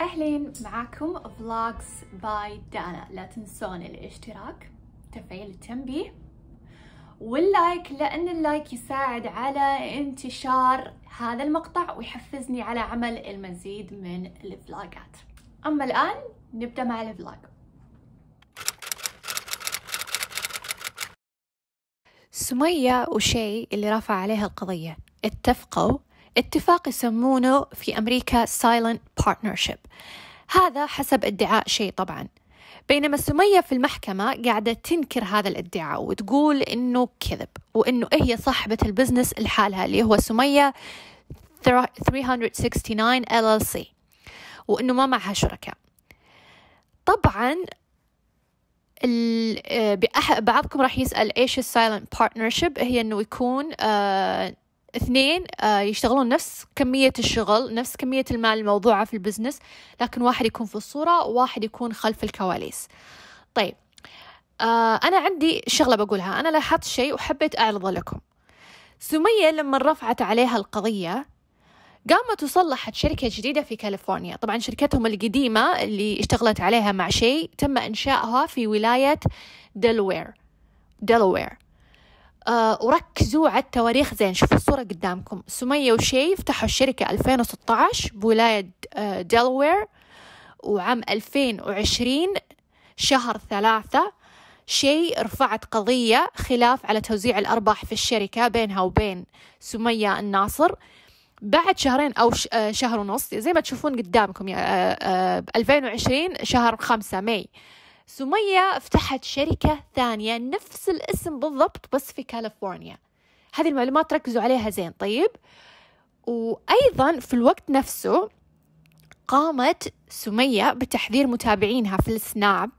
أهلين معاكم فلوجز باي دانا لا تنسون الاشتراك تفعيل التنبيه واللايك لأن اللايك يساعد على انتشار هذا المقطع ويحفزني على عمل المزيد من الفلوجات أما الآن نبدأ مع الفلوج سمية وشي اللي رفع عليها القضية اتفقوا اتفاق يسمونه في أمريكا Silent Partnership هذا حسب ادعاء شيء طبعا بينما سمية في المحكمة قاعدة تنكر هذا الادعاء وتقول إنه كذب وإنه إيه هي صاحبة البزنس لحالها اللي هو سمية 369 LLC وإنه ما معها شركاء طبعا آه، بعضكم راح يسأل إيش السايلنت بارتنرشيب هي إنه يكون آه، اثنين آه، يشتغلون نفس كمية الشغل نفس كمية المال الموضوعة في البزنس لكن واحد يكون في الصورة وواحد يكون خلف الكواليس طيب آه، أنا عندي شغلة بقولها أنا لاحظت شيء وحبيت أعرضه لكم سمية لما رفعت عليها القضية قامت وصلحت شركة جديدة في كاليفورنيا طبعا شركتهم القديمة اللي اشتغلت عليها مع شيء تم إنشائها في ولاية دلوير دلوير آه، وركزوا على التواريخ زين شوفوا الصورة قدامكم سمية وشي فتحوا الشركة 2016 بولاية آه دلوير وعام 2020 شهر ثلاثة شي رفعت قضية خلاف على توزيع الأرباح في الشركة بينها وبين سمية الناصر بعد شهرين أو آه، شهر ونص زي ما تشوفون قدامكم 2020 آه، شهر خمسة ماي سمية فتحت شركة ثانية نفس الاسم بالضبط بس في كاليفورنيا هذه المعلومات ركزوا عليها زين طيب وأيضا في الوقت نفسه قامت سمية بتحذير متابعينها في السناب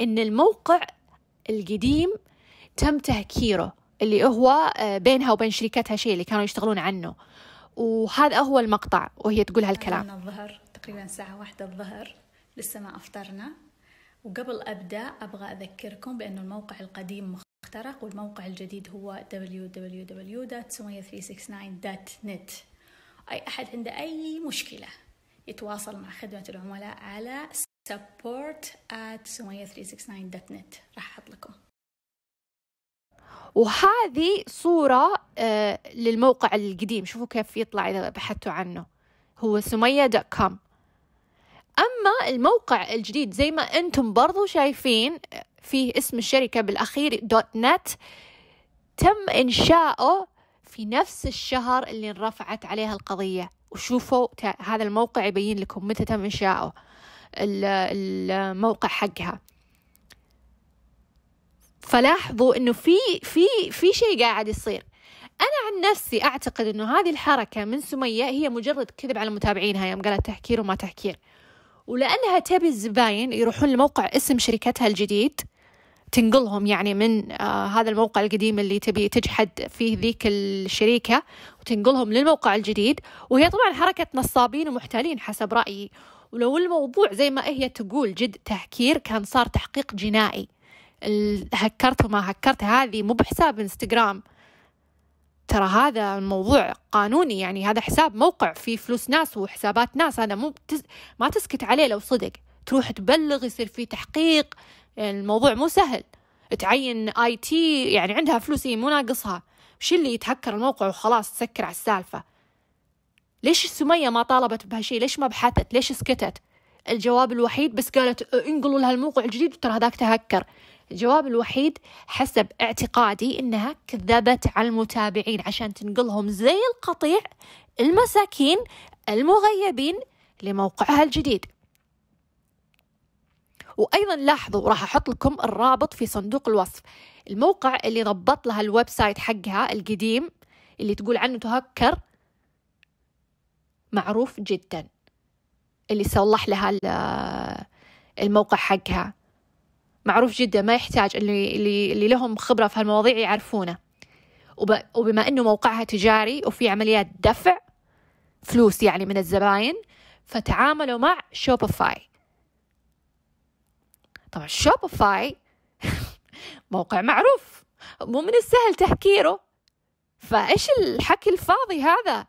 إن الموقع القديم تم تهكيره اللي هو آه، بينها وبين شركتها شيء اللي كانوا يشتغلون عنه وهذا هو المقطع وهي تقول هالكلام الظهر تقريبا الساعة واحدة الظهر لسه ما أفطرنا وقبل أبدأ أبغى أذكركم بأن الموقع القديم مخترق والموقع الجديد هو www.sumaya369.net أي أحد عنده أي مشكلة يتواصل مع خدمة العملاء على supportsumaya 369.net راح أحط لكم وهذه صورة آه، للموقع القديم شوفوا كيف يطلع إذا بحثتوا عنه هو سمية دوت كوم أما الموقع الجديد زي ما أنتم برضو شايفين فيه اسم الشركة بالأخير دوت نت تم إنشاؤه في نفس الشهر اللي انرفعت عليها القضية وشوفوا هذا الموقع يبين لكم متى تم إنشاؤه الموقع حقها فلاحظوا انه في في في شيء قاعد يصير انا عن نفسي اعتقد انه هذه الحركه من سميه هي مجرد كذب على متابعينها يوم قالت تحكير وما تحكير ولأنها تبي الزباين يروحون لموقع اسم شركتها الجديد تنقلهم يعني من آه هذا الموقع القديم اللي تبي تجحد فيه ذيك الشركة وتنقلهم للموقع الجديد وهي طبعا حركة نصابين ومحتالين حسب رأيي ولو الموضوع زي ما هي تقول جد تهكير كان صار تحقيق جنائي هكرت وما هكرت هذه مو بحساب انستغرام ترى هذا الموضوع قانوني يعني هذا حساب موقع فيه فلوس ناس وحسابات ناس هذا مو بتز... ما تسكت عليه لو صدق تروح تبلغ يصير في تحقيق يعني الموضوع مو سهل تعين اي تي يعني عندها فلوس هي مو ناقصها وش اللي يتهكر الموقع وخلاص تسكر على السالفة ليش سمية ما طالبت بهالشيء ليش ما بحثت ليش سكتت الجواب الوحيد بس قالت انقلوا لها الموقع الجديد وترى هذاك تهكر الجواب الوحيد حسب اعتقادي انها كذبت على المتابعين عشان تنقلهم زي القطيع المساكين المغيبين لموقعها الجديد وايضا لاحظوا راح احط لكم الرابط في صندوق الوصف الموقع اللي ضبط لها الويب سايت حقها القديم اللي تقول عنه تهكر معروف جدا اللي صلح لها الموقع حقها معروف جدا ما يحتاج اللي, اللي, اللي لهم خبرة في هالمواضيع يعرفونه وب... وبما أنه موقعها تجاري وفي عمليات دفع فلوس يعني من الزباين فتعاملوا مع شوبيفاي طبعا شوبيفاي موقع معروف مو من السهل تحكيره فايش الحكي الفاضي هذا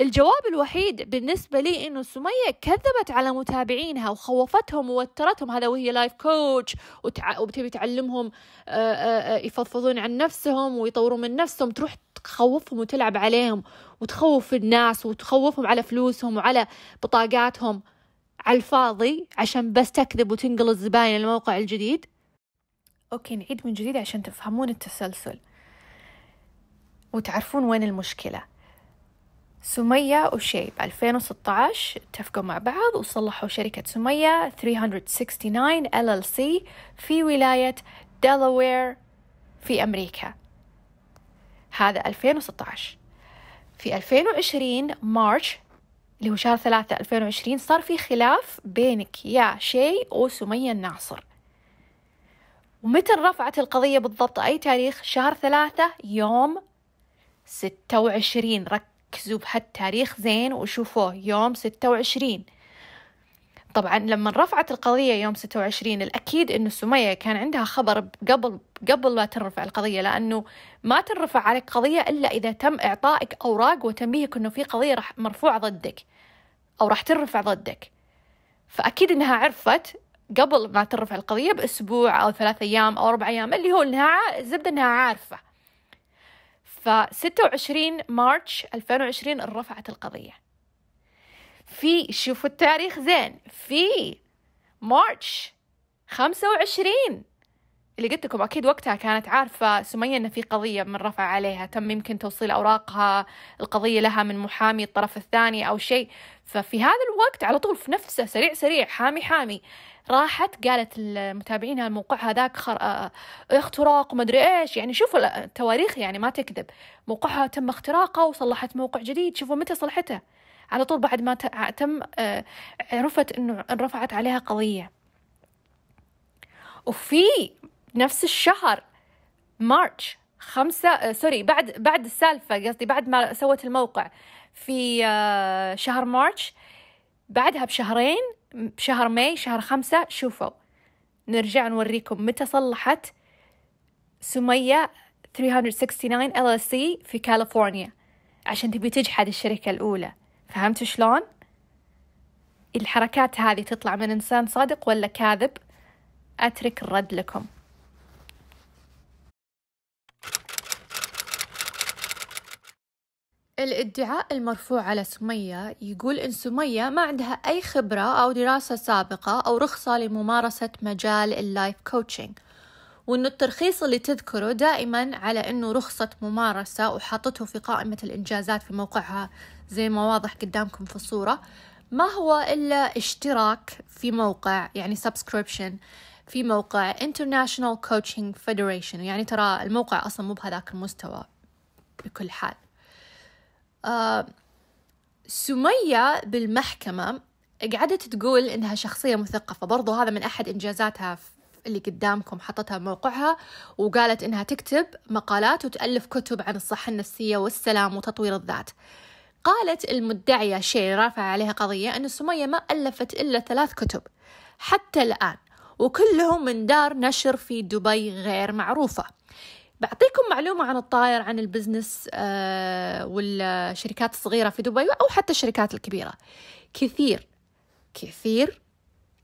الجواب الوحيد بالنسبة لي إنه سمية كذبت على متابعينها وخوفتهم ووترتهم هذا وهي لايف كوتش وتع... وتبي تعلمهم آه، آه، آه، يفضفضون عن نفسهم ويطورون من نفسهم تروح تخوفهم وتلعب عليهم وتخوف الناس وتخوفهم على فلوسهم وعلى بطاقاتهم على الفاضي عشان بس تكذب وتنقل الزباين الموقع الجديد أوكي نعيد من جديد عشان تفهمون التسلسل وتعرفون وين المشكله سمية وشيب 2016 اتفقوا مع بعض وصلحوا شركة سمية 369 LLC في ولاية دلوير في أمريكا هذا 2016 في 2020 مارش اللي هو شهر ثلاثة 2020 صار في خلاف بينك يا شي وسمية الناصر ومتى رفعت القضية بالضبط أي تاريخ شهر ثلاثة يوم 26 ركز ركزوا بهالتاريخ زين وشوفوه يوم ستة وعشرين طبعا لما رفعت القضية يوم ستة وعشرين الأكيد أنه سمية كان عندها خبر قبل قبل لا تنرفع القضية لأنه ما تنرفع عليك قضية إلا إذا تم إعطائك أوراق وتنبيهك أنه في قضية راح مرفوعة ضدك أو راح تنرفع ضدك فأكيد أنها عرفت قبل ما ترفع القضية بأسبوع أو ثلاثة أيام أو أربع أيام اللي هو أنها الزبدة أنها عارفة ف 26 مارتش 2020 رفعت القضية في شوفوا التاريخ زين في مارتش 25 اللي قلت لكم أكيد وقتها كانت عارفة سمية أن في قضية من رفع عليها تم يمكن توصيل أوراقها القضية لها من محامي الطرف الثاني أو شيء ففي هذا الوقت على طول في نفسه سريع سريع حامي حامي راحت قالت لمتابعينها الموقع هذاك خر... آه، اختراق ادري ايش يعني شوفوا التواريخ يعني ما تكذب موقعها تم اختراقه وصلحت موقع جديد شوفوا متى صلحته على طول بعد ما تم آه، عرفت انه رفعت عليها قضيه وفي بنفس الشهر مارش خمسة آه، سوري بعد بعد السالفة قصدي بعد ما سوت الموقع في آه، شهر مارش بعدها بشهرين بشهر ماي شهر خمسة شوفوا نرجع نوريكم متى صلحت سمية 369 LLC في كاليفورنيا عشان تبي تجحد الشركة الأولى فهمتوا شلون؟ الحركات هذه تطلع من إنسان صادق ولا كاذب؟ أترك الرد لكم الادعاء المرفوع على سمية يقول إن سمية ما عندها أي خبرة أو دراسة سابقة أو رخصة لممارسة مجال اللايف كوتشنج وإنه الترخيص اللي تذكره دائما على إنه رخصة ممارسة وحاطته في قائمة الإنجازات في موقعها زي ما واضح قدامكم في الصورة ما هو إلا اشتراك في موقع يعني سبسكريبشن في موقع International Coaching Federation يعني ترى الموقع أصلا مو بهذاك المستوى بكل حال آه سمية بالمحكمة قعدت تقول إنها شخصية مثقفة برضو هذا من أحد إنجازاتها اللي قدامكم حطتها موقعها وقالت إنها تكتب مقالات وتألف كتب عن الصحة النفسية والسلام وتطوير الذات قالت المدعية شي رافع عليها قضية أن سمية ما ألفت إلا ثلاث كتب حتى الآن وكلهم من دار نشر في دبي غير معروفة بعطيكم معلومة عن الطائر عن البزنس آه، والشركات الصغيرة في دبي أو حتى الشركات الكبيرة كثير كثير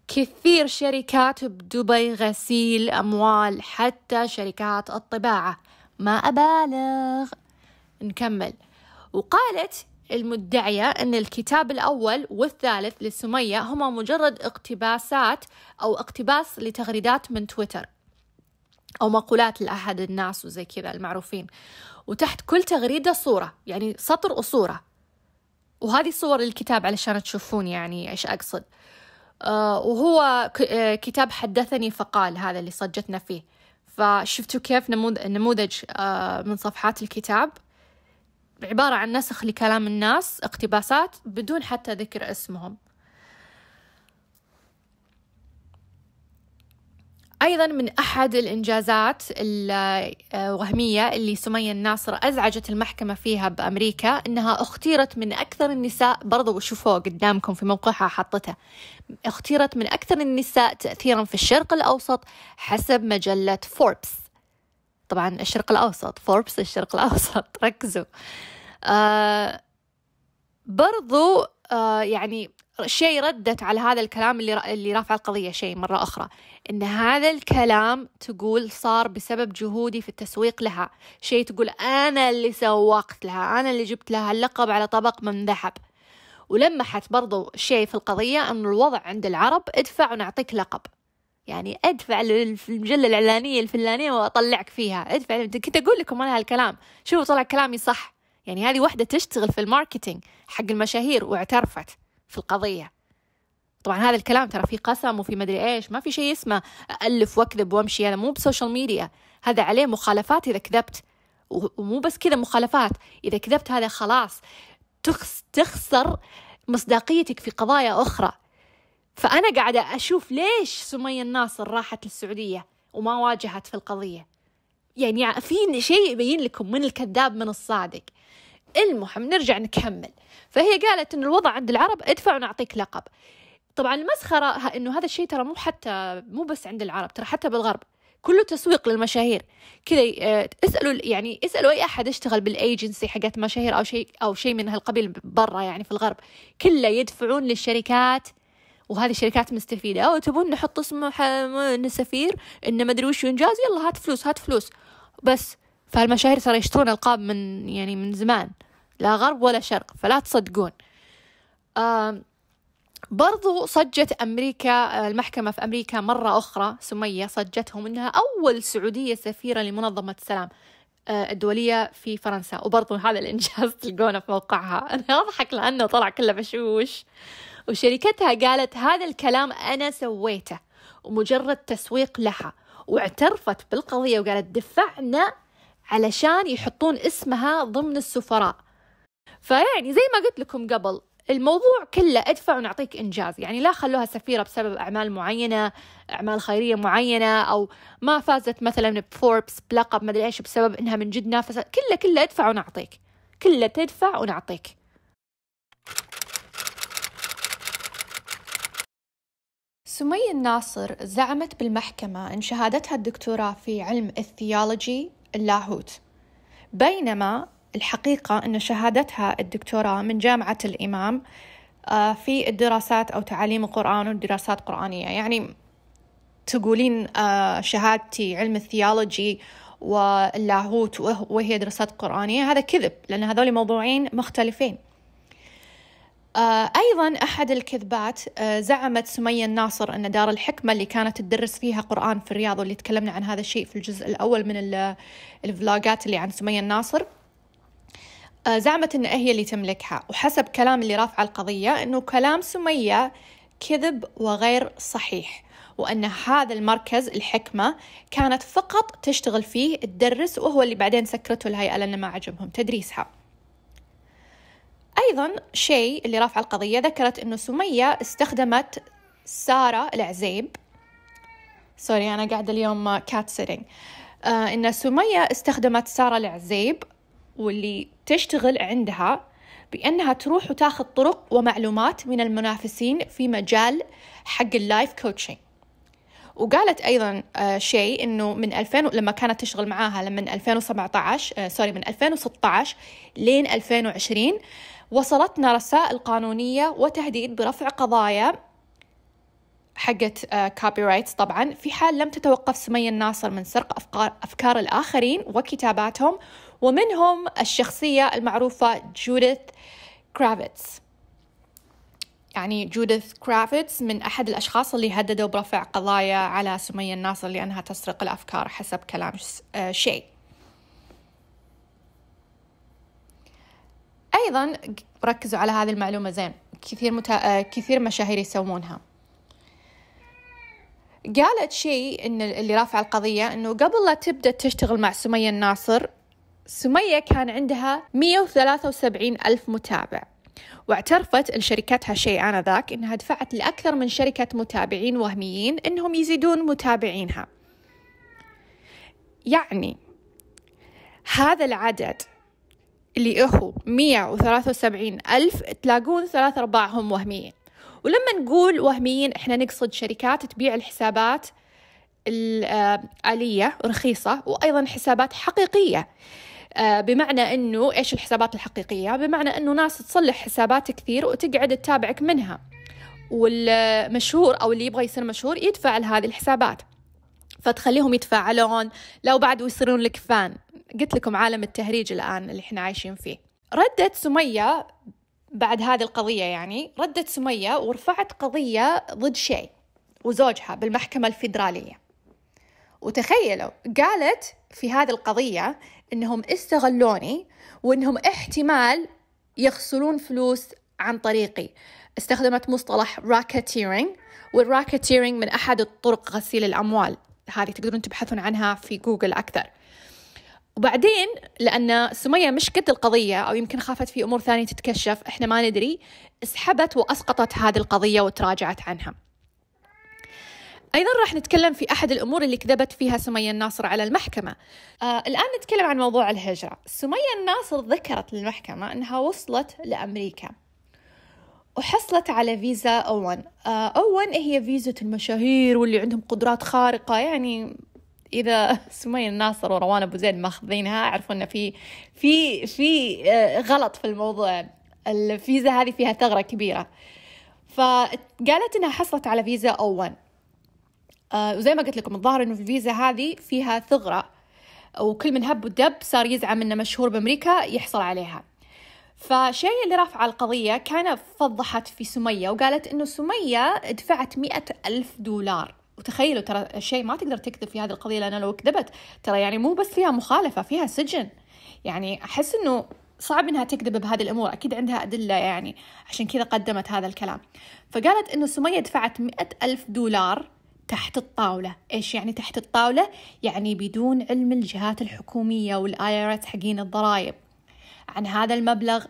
كثير شركات بدبي غسيل أموال حتى شركات الطباعة ما أبالغ نكمل وقالت المدعية أن الكتاب الأول والثالث لسمية هما مجرد اقتباسات أو اقتباس لتغريدات من تويتر أو مقولات لأحد الناس وزي كذا المعروفين وتحت كل تغريدة صورة يعني سطر وصورة وهذه صور الكتاب علشان تشوفون يعني إيش أقصد آه، وهو آه، كتاب حدثني فقال هذا اللي صجتنا فيه فشفتوا كيف نموذج آه، من صفحات الكتاب عبارة عن نسخ لكلام الناس اقتباسات بدون حتى ذكر اسمهم أيضا من أحد الإنجازات الوهمية اللي سمية الناصر أزعجت المحكمة فيها بأمريكا أنها اختيرت من أكثر النساء برضو شوفوه قدامكم في موقعها حطته اختيرت من أكثر النساء تأثيرا في الشرق الأوسط حسب مجلة فوربس طبعا الشرق الأوسط فوربس الشرق الأوسط ركزوا آه برضو آه، يعني شيء ردت على هذا الكلام اللي اللي رافع القضيه شيء مره اخرى ان هذا الكلام تقول صار بسبب جهودي في التسويق لها شيء تقول انا اللي سوقت لها انا اللي جبت لها اللقب على طبق من ذهب ولمحت برضو شيء في القضيه انه الوضع عند العرب ادفع ونعطيك لقب يعني ادفع للمجله الاعلانيه الفلانيه واطلعك فيها ادفع كنت اقول لكم انا هالكلام شوفوا طلع كلامي صح يعني هذه وحده تشتغل في الماركتينج حق المشاهير واعترفت في القضية طبعا هذا الكلام ترى في قسم وفي مدري ايش ما في شيء اسمه ألف واكذب وامشي انا مو بسوشيال ميديا هذا عليه مخالفات اذا كذبت ومو بس كذا مخالفات اذا كذبت هذا خلاص تخسر مصداقيتك في قضايا اخرى فانا قاعده اشوف ليش سميه الناصر راحت للسعوديه وما واجهت في القضيه يعني في شيء يبين لكم من الكذاب من الصادق المهم نرجع نكمل فهي قالت إن الوضع عند العرب ادفع ونعطيك لقب طبعا المسخرة إنه هذا الشيء ترى مو حتى مو بس عند العرب ترى حتى بالغرب كله تسويق للمشاهير كذا آه، اسالوا يعني اسالوا اي احد اشتغل بالايجنسي حقت مشاهير او شيء او شيء من هالقبيل برا يعني في الغرب كله يدفعون للشركات وهذه الشركات مستفيدة أو تبون نحط اسم سفير إنه ما أدري وش إنجاز يلا هات فلوس هات فلوس بس فالمشاهير ترى يشترون ألقاب من يعني من زمان لا غرب ولا شرق فلا تصدقون برضو صجت أمريكا آه، المحكمة في أمريكا مرة أخرى سمية صجتهم أنها أول سعودية سفيرة لمنظمة السلام آه، الدولية في فرنسا وبرضو هذا الإنجاز تلقونه في موقعها أنا أضحك لأنه طلع كله بشوش وشركتها قالت هذا الكلام أنا سويته ومجرد تسويق لها واعترفت بالقضية وقالت دفعنا علشان يحطون اسمها ضمن السفراء فيعني زي ما قلت لكم قبل الموضوع كله ادفع ونعطيك انجاز يعني لا خلوها سفيره بسبب اعمال معينه اعمال خيريه معينه او ما فازت مثلا بفوربس بلقب مدري ايش بسبب انها من جد نافسه كله كله ادفع ونعطيك كله تدفع ونعطيك سمية الناصر زعمت بالمحكمة إن شهادتها الدكتوراه في علم الثيولوجي اللاهوت بينما الحقيقة أن شهادتها الدكتوراه من جامعة الإمام آه، في الدراسات أو تعاليم القرآن والدراسات القرآنية يعني تقولين آه، شهادتي علم الثيولوجي واللاهوت وهي دراسات قرآنية هذا كذب لأن هذول موضوعين مختلفين آه، أيضا أحد الكذبات آه، زعمت سمية الناصر أن دار الحكمة اللي كانت تدرس فيها قرآن في الرياض واللي تكلمنا عن هذا الشيء في الجزء الأول من الفلوجات اللي عن سمية الناصر آه، زعمت أن هي اللي تملكها وحسب كلام اللي رافعة القضية أنه كلام سمية كذب وغير صحيح وأن هذا المركز الحكمة كانت فقط تشتغل فيه تدرس وهو اللي بعدين سكرته الهيئة لأنه ما عجبهم تدريسها أيضا شيء اللي رافع القضية ذكرت أنه سمية استخدمت سارة العزيب سوري أنا قاعدة اليوم كات سيتنج آه أن سمية استخدمت سارة العزيب واللي تشتغل عندها بأنها تروح وتاخذ طرق ومعلومات من المنافسين في مجال حق اللايف كوتشنج وقالت ايضا آه، شيء انه من 2000 لما كانت تشتغل معاها من 2017 سوري آه، من 2016 لين 2020 وصلتنا رسائل قانونية وتهديد برفع قضايا حقت كوبي آه، رايتس طبعا في حال لم تتوقف سمية الناصر من سرق أفكار, أفكار الآخرين وكتاباتهم ومنهم الشخصية المعروفة جوديث كرافيتس يعني جوديث كرافيتس من أحد الأشخاص اللي هددوا برفع قضايا على سمية الناصر لأنها تسرق الأفكار حسب كلام آه، شيء أيضا ركزوا على هذه المعلومة زين كثير, متا... آه، كثير مشاهير يسوونها قالت شيء إن اللي رافع القضية إنه قبل لا تبدأ تشتغل مع سمية الناصر سمية كان عندها 173 ألف متابع واعترفت لشركتها شيء آنذاك إنها دفعت لأكثر من شركة متابعين وهميين إنهم يزيدون متابعينها يعني هذا العدد اللي هو مية وثلاثة وسبعين ألف تلاقون ثلاثة أرباعهم وهميين ولما نقول وهميين إحنا نقصد شركات تبيع الحسابات الآلية آه، رخيصة وأيضا حسابات حقيقية آه، بمعنى أنه إيش الحسابات الحقيقية؟ بمعنى أنه ناس تصلح حسابات كثير وتقعد تتابعك منها والمشهور أو اللي يبغى يصير مشهور يدفع لهذه الحسابات فتخليهم يتفاعلون لو بعد ويصيرون لك فان قلت لكم عالم التهريج الآن اللي احنا عايشين فيه ردت سمية بعد هذه القضية يعني ردت سمية ورفعت قضية ضد شيء وزوجها بالمحكمة الفيدرالية وتخيلوا قالت في هذه القضية إنهم استغلوني وإنهم احتمال يغسلون فلوس عن طريقي استخدمت مصطلح راكتيرينج والراكتيرينج من أحد الطرق غسيل الأموال هذه تقدرون تبحثون عنها في جوجل أكثر وبعدين لأن سمية مش القضية أو يمكن خافت في أمور ثانية تتكشف إحنا ما ندري سحبت وأسقطت هذه القضية وتراجعت عنها أيضا راح نتكلم في أحد الأمور اللي كذبت فيها سمية الناصر على المحكمة آه الآن نتكلم عن موضوع الهجرة سمية الناصر ذكرت للمحكمة أنها وصلت لأمريكا وحصلت على فيزا أون آه أون هي فيزة المشاهير واللي عندهم قدرات خارقة يعني اذا سمية الناصر وروان ابو زيد ماخذينها اعرفوا انه في في في آه، غلط في الموضوع الفيزا هذه فيها ثغرة كبيرة فقالت انها حصلت على فيزا او 1 آه، وزي ما قلت لكم الظاهر انه الفيزا هذه فيها ثغرة وكل من هب ودب صار يزعم انه مشهور بامريكا يحصل عليها فشيء اللي رفع القضية كان فضحت في سمية وقالت إنه سمية دفعت مئة ألف دولار وتخيلوا ترى شيء ما تقدر تكذب في هذه القضية لأن لو كذبت ترى يعني مو بس فيها مخالفة فيها سجن يعني أحس أنه صعب انها تكذب بهذه الامور اكيد عندها ادله يعني عشان كذا قدمت هذا الكلام فقالت انه سميه دفعت مئة ألف دولار تحت الطاولة إيش يعني تحت الطاولة؟ يعني بدون علم الجهات الحكومية والآيارات حقين الضرائب عن هذا المبلغ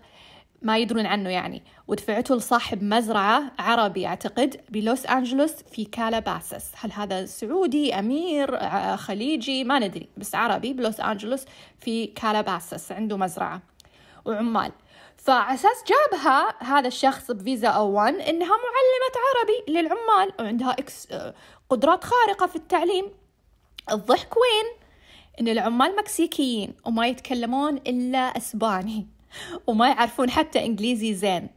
ما يدرون عنه يعني ودفعته لصاحب مزرعة عربي أعتقد بلوس أنجلوس في كالاباسس هل هذا سعودي أمير آه، خليجي ما ندري بس عربي بلوس أنجلوس في كالاباسس عنده مزرعة وعمال فعساس جابها هذا الشخص بفيزا او وان انها معلمة عربي للعمال وعندها إكس آه، قدرات خارقة في التعليم الضحك وين؟ ان العمال مكسيكيين وما يتكلمون الا اسباني وما يعرفون حتى انجليزي زين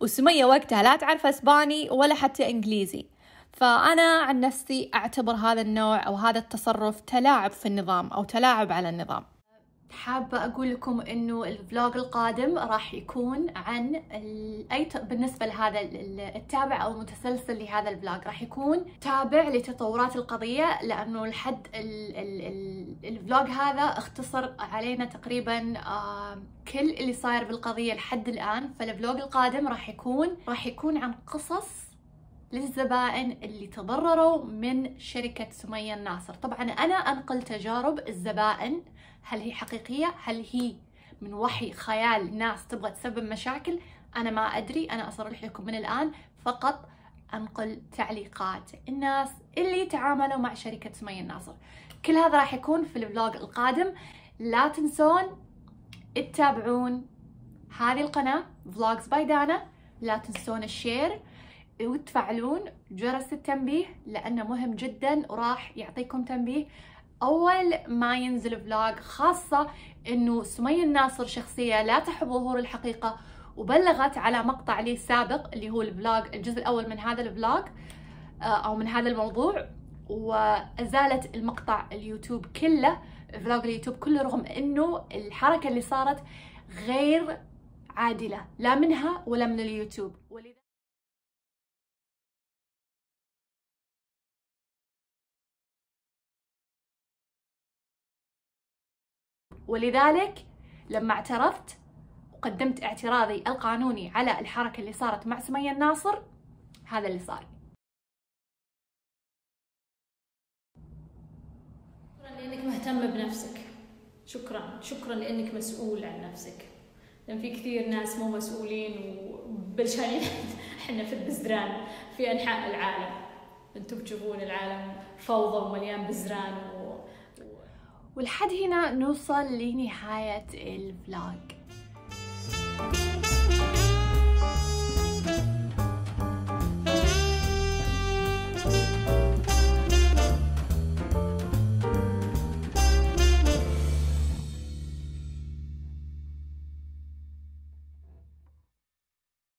وسمية وقتها لا تعرف اسباني ولا حتى انجليزي فأنا عن نفسي أعتبر هذا النوع أو هذا التصرف تلاعب في النظام أو تلاعب على النظام حابة أقول لكم إنه الفلوج القادم راح يكون عن أي بالنسبة لهذا التابع أو المتسلسل لهذا الفلوج راح يكون تابع لتطورات القضية لأنه لحد الفلوج هذا اختصر علينا تقريبا آه، كل اللي صاير بالقضية لحد الآن فالفلوج القادم راح يكون راح يكون عن قصص للزبائن اللي تضرروا من شركة سمية الناصر طبعا أنا أنقل تجارب الزبائن هل هي حقيقية هل هي من وحي خيال ناس تبغى تسبب مشاكل أنا ما أدري أنا أصرح لكم من الآن فقط أنقل تعليقات الناس اللي تعاملوا مع شركة سمية الناصر كل هذا راح يكون في الفلوج القادم لا تنسون تتابعون هذه القناة فلوجز باي دانا لا تنسون الشير وتفعلون جرس التنبيه لأنه مهم جدا وراح يعطيكم تنبيه اول ما ينزل فلوج خاصه انه سمية الناصر شخصيه لا تحب ظهور الحقيقه وبلغت على مقطع لي سابق اللي هو الفلوج الجزء الاول من هذا الفلوج آه، او من هذا الموضوع وازالت المقطع اليوتيوب كله فلوج اليوتيوب كله رغم انه الحركه اللي صارت غير عادله لا منها ولا من اليوتيوب ولذا ولذلك لما اعترضت وقدمت اعتراضي القانوني على الحركة اللي صارت مع سمية الناصر هذا اللي صار شكرا لأنك مهتمة بنفسك شكرا شكرا لأنك مسؤول عن نفسك لأن في كثير ناس مو مسؤولين وبلشانين احنا في البزران في أنحاء العالم انتم تشوفون العالم فوضى ومليان بزران ولحد هنا نوصل لنهاية الفلوج